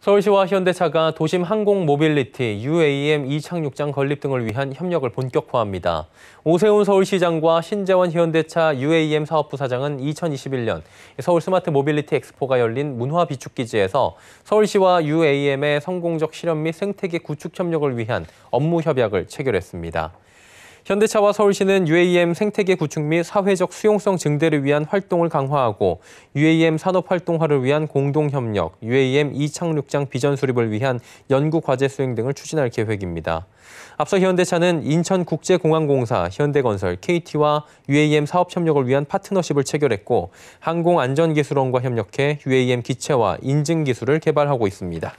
서울시와 현대차가 도심 항공 모빌리티, UAM 이착륙장 건립 등을 위한 협력을 본격화합니다. 오세훈 서울시장과 신재원 현대차 UAM 사업부 사장은 2021년 서울 스마트 모빌리티 엑스포가 열린 문화 비축기지에서 서울시와 UAM의 성공적 실현 및 생태계 구축 협력을 위한 업무 협약을 체결했습니다. 현대차와 서울시는 UAM 생태계 구축 및 사회적 수용성 증대를 위한 활동을 강화하고 UAM 산업활동화를 위한 공동협력, UAM 2착륙장 비전 수립을 위한 연구과제 수행 등을 추진할 계획입니다. 앞서 현대차는 인천국제공항공사, 현대건설, KT와 UAM 사업협력을 위한 파트너십을 체결했고 항공안전기술원과 협력해 UAM 기체와 인증기술을 개발하고 있습니다.